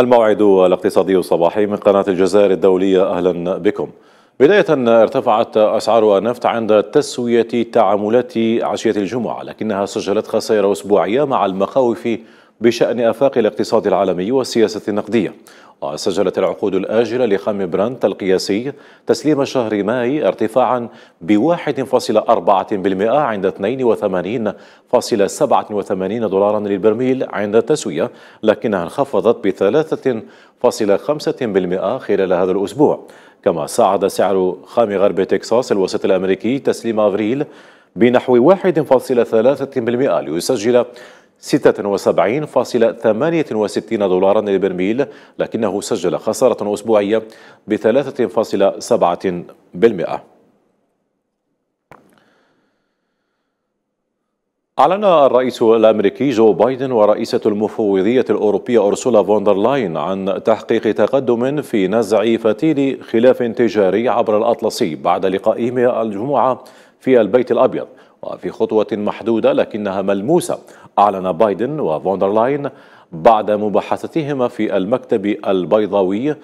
الموعد الاقتصادي الصباحي من قناة الجزائر الدولية أهلا بكم بداية ارتفعت أسعار النفط عند تسوية تعاملات عشية الجمعة لكنها سجلت خسائر أسبوعية مع المخاوف بشأن أفاق الاقتصاد العالمي والسياسة النقدية وسجلت العقود الآجلة لخام برانت القياسي تسليم شهر ماي ارتفاعا ب 1.4% عند 82.87 دولارا للبرميل عند التسوية لكنها انخفضت ب 3.5% خلال هذا الأسبوع كما ساعد سعر خام غرب تكساس الوسط الأمريكي تسليم أفريل بنحو 1.3% ليسجل 76.68 دولارا للبرميل لكنه سجل خسارة أسبوعية ب 3.7% أعلن الرئيس الأمريكي جو بايدن ورئيسة المفوضية الأوروبية أرسولا فوندرلاين عن تحقيق تقدم في نزع فتيل خلاف تجاري عبر الأطلسي بعد لقائهما الجمعة في البيت الأبيض وفي خطوة محدودة لكنها ملموسة أعلن بايدن وفوندرلاين بعد مباحثتهما في المكتب البيضاوي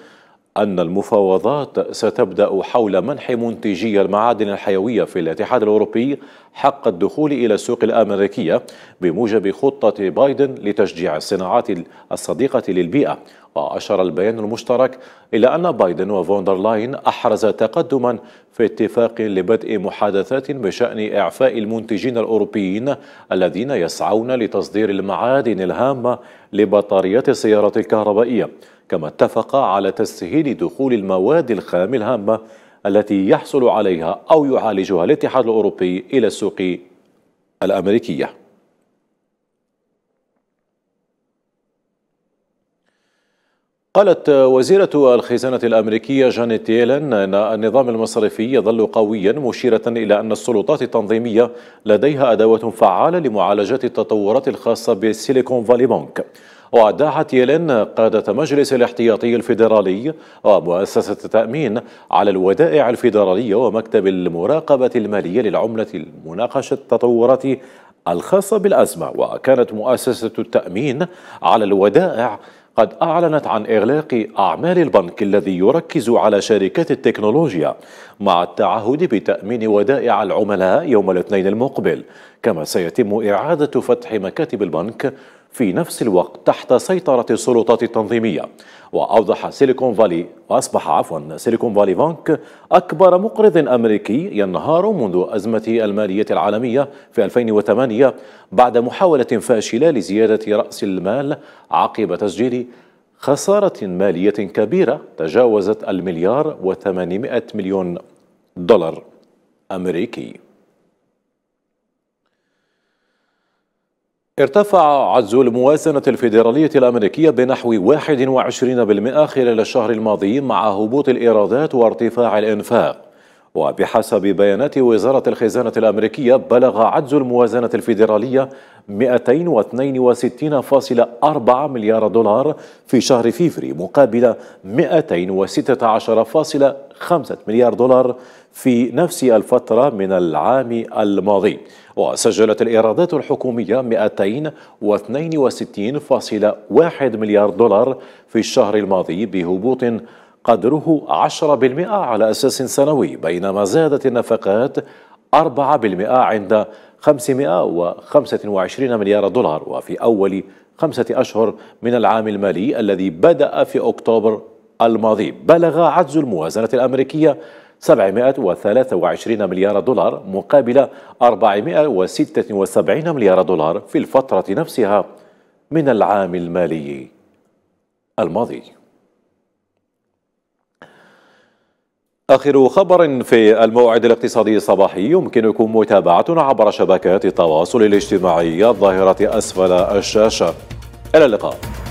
أن المفاوضات ستبدأ حول منح منتجي المعادن الحيوية في الاتحاد الأوروبي حق الدخول إلى السوق الأمريكية بموجب خطة بايدن لتشجيع الصناعات الصديقة للبيئة وأشار البيان المشترك إلى أن بايدن وفوندر لاين أحرز تقدما في اتفاق لبدء محادثات بشأن إعفاء المنتجين الأوروبيين الذين يسعون لتصدير المعادن الهامة لبطاريات السيارات الكهربائية كما اتفق على تسهيل دخول المواد الخام الهامة التي يحصل عليها أو يعالجها الاتحاد الأوروبي إلى السوق الأمريكية قالت وزيرة الخزانة الأمريكية جانيت ييلن أن النظام المصرفي يظل قويا مشيرة إلى أن السلطات التنظيمية لديها أدوات فعالة لمعالجة التطورات الخاصة بسيليكون فالي بانك ودعت يلين قادة مجلس الاحتياطي الفيدرالي ومؤسسة التأمين على الودائع الفيدرالية ومكتب المراقبة المالية للعملة لمناقشة التطورات الخاصة بالأزمة وكانت مؤسسة التأمين على الودائع قد أعلنت عن إغلاق أعمال البنك الذي يركز على شركات التكنولوجيا مع التعهد بتأمين ودائع العملاء يوم الاثنين المقبل كما سيتم إعادة فتح مكاتب البنك في نفس الوقت تحت سيطرة السلطات التنظيمية وأوضح سيليكون فالي وأصبح عفوا سيليكون فالي بانك أكبر مقرض أمريكي ينهار منذ أزمة المالية العالمية في 2008 بعد محاولة فاشلة لزيادة رأس المال عقب تسجيل خسارة مالية كبيرة تجاوزت المليار وثمانمائة مليون دولار أمريكي ارتفع عجز الموازنة الفيدرالية الأمريكية بنحو 21% خلال الشهر الماضي مع هبوط الإيرادات وارتفاع الإنفاق وبحسب بيانات وزارة الخزانة الأمريكية بلغ عجز الموازنة الفيدرالية 262.4 مليار دولار في شهر فيفري مقابل 216.5 مليار دولار في نفس الفترة من العام الماضي وسجلت الإيرادات الحكومية 262.1 مليار دولار في الشهر الماضي بهبوط قدره 10% على أساس سنوي بينما زادت النفقات 4% عند 525 مليار دولار وفي أول خمسة أشهر من العام المالي الذي بدأ في أكتوبر الماضي بلغ عجز الموازنة الأمريكية 723 مليار دولار مقابل 476 مليار دولار في الفترة نفسها من العام المالي الماضي آخر خبر في الموعد الاقتصادي الصباحي يمكنكم متابعتنا عبر شبكات التواصل الاجتماعي الظاهرة أسفل الشاشة إلى اللقاء